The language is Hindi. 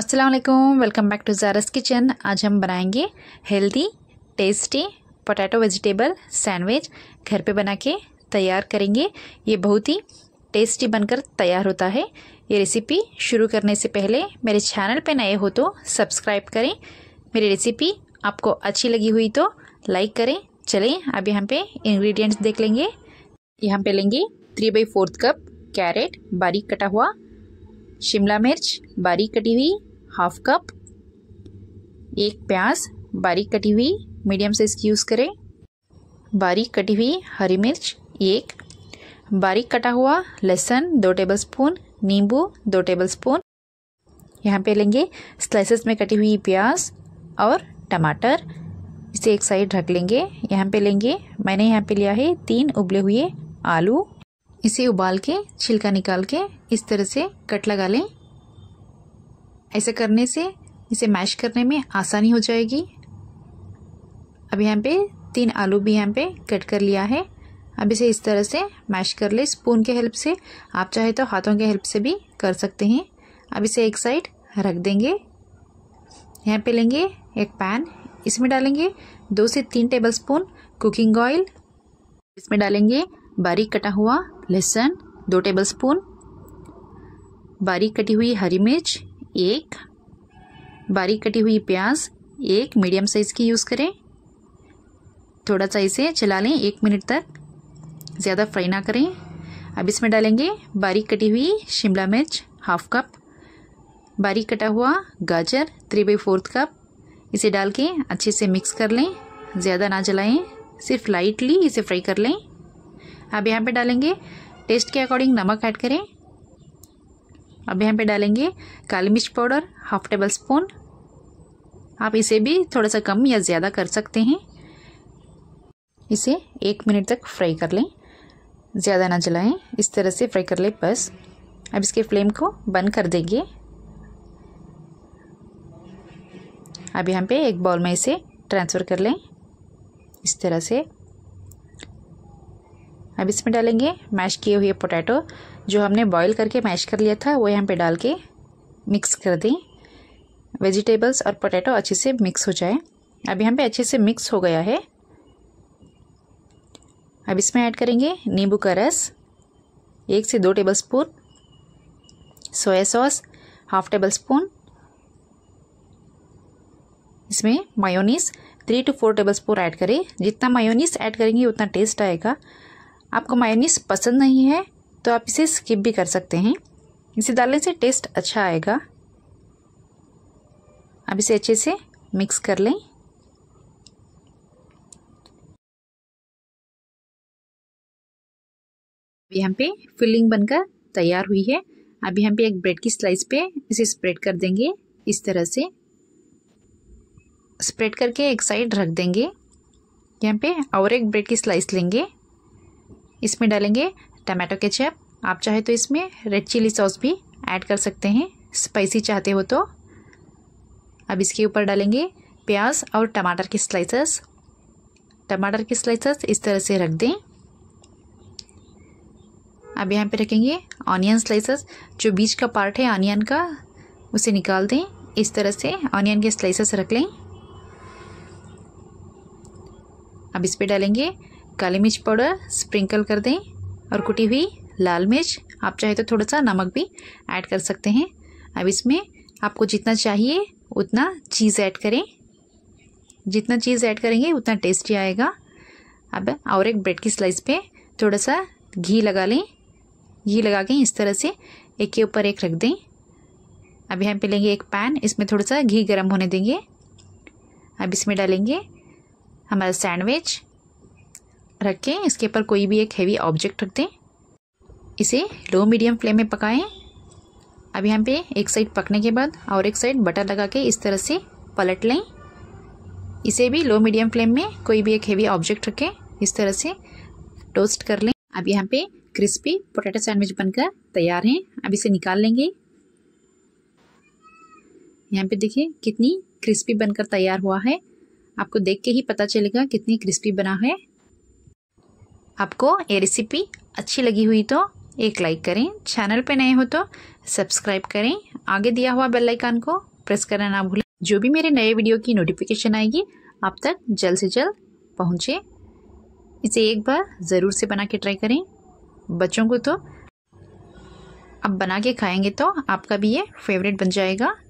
असलम वेलकम बैक टू जारस किचन आज हम बनाएंगे healthy tasty potato vegetable sandwich घर पे बना के तैयार करेंगे ये बहुत ही टेस्टी बनकर तैयार होता है ये रेसिपी शुरू करने से पहले मेरे चैनल पे नए हो तो सब्सक्राइब करें मेरी रेसिपी आपको अच्छी लगी हुई तो लाइक करें चलें अब यहाँ पे इंग्रेडिएंट्स देख लेंगे यहाँ पे लेंगे three by fourth cup carrot बारीक कटा हुआ शिमला मिर्च बारीक कटी हुई हाफ कप एक प्याज बारीक कटी हुई मीडियम साइज की यूज़ करें बारीक कटी हुई हरी मिर्च एक बारीक कटा हुआ लहसुन दो टेबलस्पून नींबू दो टेबलस्पून यहाँ पे लेंगे स्लाइसेस में कटी हुई प्याज और टमाटर इसे एक साइड रख लेंगे यहाँ पे लेंगे मैंने यहाँ पे लिया है तीन उबले हुए आलू इसे उबाल के छिलका निकाल के इस तरह से कट लगा लें ऐसे करने से इसे मैश करने में आसानी हो जाएगी अब यहाँ पे तीन आलू भी यहाँ पे कट कर लिया है अब इसे इस तरह से मैश कर ले स्पून के हेल्प से आप चाहे तो हाथों के हेल्प से भी कर सकते हैं अब इसे एक साइड रख देंगे यहाँ पे लेंगे एक पैन इसमें डालेंगे दो से तीन टेबल स्पून कुकिंग ऑयल इसमें डालेंगे बारीक कटा हुआ लहसुन दो टेबल स्पून बारीक कटी हुई हरी मिर्च एक बारीक कटी हुई प्याज एक मीडियम साइज़ की यूज़ करें थोड़ा सा इसे चला लें एक मिनट तक ज़्यादा फ्राई ना करें अब इसमें डालेंगे बारीक कटी हुई शिमला मिर्च हाफ कप बारीक कटा हुआ गाजर थ्री बाई फोर्थ कप इसे डाल के अच्छे से मिक्स कर लें ज़्यादा ना जलाएं सिर्फ लाइटली इसे फ्राई कर लें अब यहाँ पे डालेंगे टेस्ट के अकॉर्डिंग नमक ऐड करें अब यहाँ पे डालेंगे काली मिर्च पाउडर हाफ टेबल स्पून आप इसे भी थोड़ा सा कम या ज़्यादा कर सकते हैं इसे एक मिनट तक फ्राई कर लें ज़्यादा ना जलाएं इस तरह से फ्राई कर लें बस अब इसके फ्लेम को बंद कर देंगे अब यहाँ पे एक बॉल में इसे ट्रांसफ़र कर लें इस तरह से अब इसमें डालेंगे मैश किए हुए पोटैटो जो हमने बॉईल करके मैश कर लिया था वो यहाँ पे डाल के मिक्स कर दें वेजिटेबल्स और पोटैटो अच्छे से मिक्स हो जाए अब यहाँ पे अच्छे से मिक्स हो गया है अब इसमें ऐड करेंगे नींबू का रस एक से दो tablespoon soya sauce half tablespoon इसमें mayonnaise three two four tablespoon add करें जितना मायोनीस ऐड करेंगे उतना टेस्ट आएगा आपको मायोनीस पसंद नहीं है तो आप इसे स्किप भी कर सकते हैं इसे डालने से टेस्ट अच्छा आएगा अब इसे अच्छे से मिक्स कर लें अभी हम पे फिलिंग बनकर तैयार हुई है अभी हम पे एक ब्रेड की स्लाइस पे इसे स्प्रेड कर देंगे इस तरह से स्प्रेड करके एक साइड रख देंगे यहाँ पे और एक ब्रेड की स्लाइस लेंगे इसमें डालेंगे टमाटो केचप आप चाहे तो इसमें रेड चिली सॉस भी ऐड कर सकते हैं स्पाइसी चाहते हो तो अब इसके ऊपर डालेंगे प्याज और टमाटर की स्लाइसेस टमाटर की स्लाइसेस इस तरह से रख दें अब यहाँ पे रखेंगे ऑनियन स्लाइसेस जो बीच का पार्ट है ऑनियन का उसे निकाल दें इस तरह से ऑनियन के स्लाइसेस रख लें अब इस पर डालेंगे काली मिर्च पाउडर स्प्रिंकल कर दें और कुटी हुई लाल मिर्च आप चाहे तो थोड़ा सा नमक भी ऐड कर सकते हैं अब इसमें आपको जितना चाहिए उतना चीज़ ऐड करें जितना चीज़ ऐड करेंगे उतना टेस्टी आएगा अब और एक ब्रेड की स्लाइस पे थोड़ा सा घी लगा लें घी लगा के इस तरह से एक के ऊपर एक रख दें अब यहाँ पे लेंगे एक पैन इसमें थोड़ा सा घी गर्म होने देंगे अब इसमें डालेंगे हमारा सैंडविच रखें इसके ऊपर कोई भी एक हैवी ऑब्जेक्ट रख दें इसे लो मीडियम फ्लेम में पकाएं अब यहाँ पे एक साइड पकने के बाद और एक साइड बटर लगा के इस तरह से पलट लें इसे भी लो मीडियम फ्लेम में कोई भी एक हैवी ऑब्जेक्ट रखें इस तरह से टोस्ट कर लें अब यहाँ पे क्रिस्पी पोटैटो सैंडविच बनकर तैयार हैं अब इसे निकाल लेंगे यहाँ पे देखिए कितनी क्रिस्पी बनकर तैयार हुआ है आपको देख के ही पता चलेगा कितनी क्रिस्पी बना है आपको ये रेसिपी अच्छी लगी हुई तो एक लाइक करें चैनल पे नए हो तो सब्सक्राइब करें आगे दिया हुआ बेल आइकन को प्रेस करना ना भूलें जो भी मेरे नए वीडियो की नोटिफिकेशन आएगी आप तक जल्द से जल्द पहुँचे इसे एक बार ज़रूर से बना के ट्राई करें बच्चों को तो अब बना के खाएंगे तो आपका भी ये फेवरेट बन जाएगा